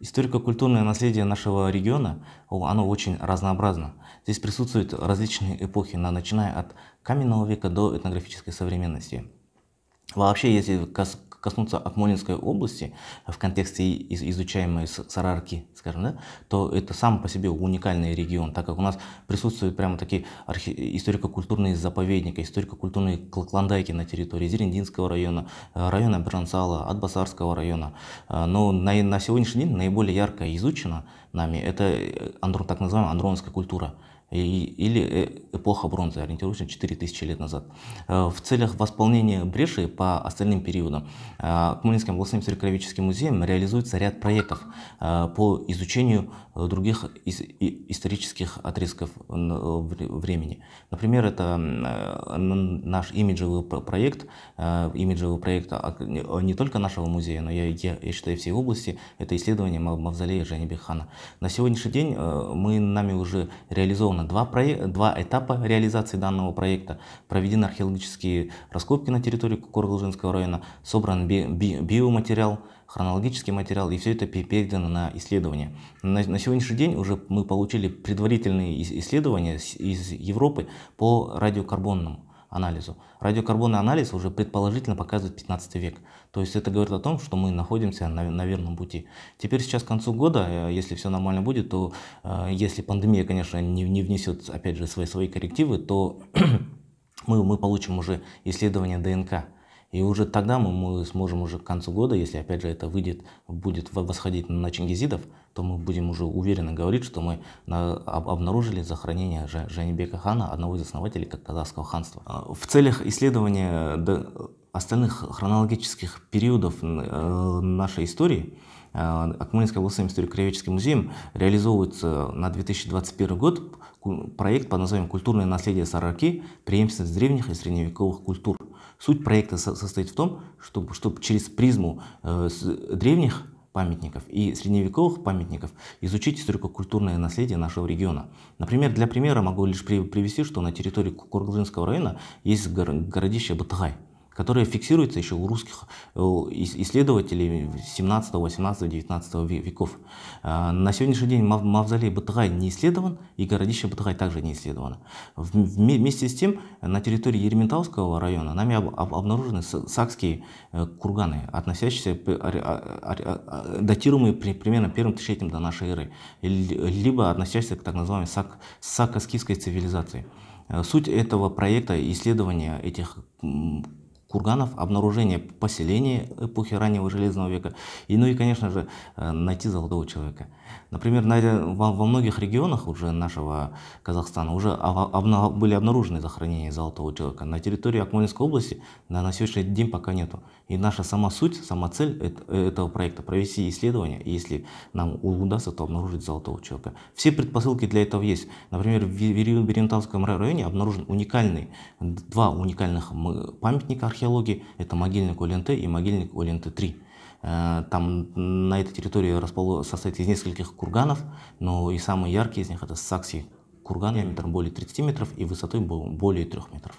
Историко-культурное наследие нашего региона, оно очень разнообразно. Здесь присутствуют различные эпохи, начиная от каменного века до этнографической современности. Вообще, если коснуться Акмолинской области в контексте изучаемой Сарарки, скажем, да, то это сам по себе уникальный регион, так как у нас присутствуют прямо такие архи... историко-культурные заповедники, историко-культурные клондайки на территории Зерендинского района, э, района Бернсала, Атбасарского района. Э, но на, на сегодняшний день наиболее ярко изучена нами это э, андрон, так называемая андронская культура или э, эпоха бронзы, ориентируется 4000 лет назад. Э, в целях восполнения бреши по остальным периодам Акмолинским э, областным историко-краеведческим музеем реализуется ряд проектов по изучению других исторических отрезков времени. Например, это наш имиджевый проект, имиджевый проект не только нашего музея, но я, я, я считаю всей области, это исследование мавзолея Женебехана. На сегодняшний день мы, нами уже реализовано два, два этапа реализации данного проекта, проведены археологические раскопки на территории Кургужинского района, собран би... Би... биоматериал, хронологический материал, и все это передано на исследование. На, на сегодняшний день уже мы получили предварительные исследования из, из Европы по радиокарбонному анализу. Радиокарбонный анализ уже предположительно показывает 15 век. То есть это говорит о том, что мы находимся на, на верном пути. Теперь сейчас к концу года, э, если все нормально будет, то э, если пандемия, конечно, не, не внесет, опять же, свои, свои коррективы, то мы, мы получим уже исследование ДНК. И уже тогда мы, мы сможем уже к концу года, если опять же это выйдет, будет восходить на чингизидов, то мы будем уже уверенно говорить, что мы на, об, обнаружили захоронение Женебека хана, одного из основателей казахского ханства. А, в целях исследования остальных хронологических периодов э, нашей истории э, Акмолинской областным историко-краеведческим музей реализовывается на 2021 год проект под названием «Культурное наследие Сарарки. Преемственность древних и средневековых культур». Суть проекта состоит в том, чтобы, чтобы через призму э, древних памятников и средневековых памятников изучить историко-культурное наследие нашего региона. Например, для примера могу лишь привести, что на территории Кургузинского района есть городище Батагай – которая фиксируется еще у русских э, исследователей 17, 18, 19 веков. А, на сегодняшний день мавзолей Батагай не исследован, и городище Батагай также не исследовано. Вместе с тем, на территории Ерментауского района нами обнаружены сакские э, курганы, относящиеся, а, а, датируемые примерно первым тысячелетием до нашей эры, либо относящиеся к так называемой сак, сакаскивской цивилизации. Э, суть этого проекта, исследования этих курганов, обнаружение поселения эпохи раннего Железного века, и, ну и, конечно же, э, найти золотого человека. Например, на, во, во многих регионах уже нашего Казахстана уже были обнаружены захоронения золотого человека. На территории Акмолинской области на, на сегодняшний день пока нету. И наша сама суть, сама цель э, этого проекта – провести исследования, и если нам удастся, то обнаружить золотого человека. Все предпосылки для этого есть. Например, в Верентавском районе обнаружен уникальный, два уникальных памятника архитектуры, археологии, это могильник Оленте и могильник Оленте-3. Э, там на этой территории располож... состоит из нескольких курганов, но и самый яркий из них это Сакси курган диаметром более 30 метров и высотой более 3 метров.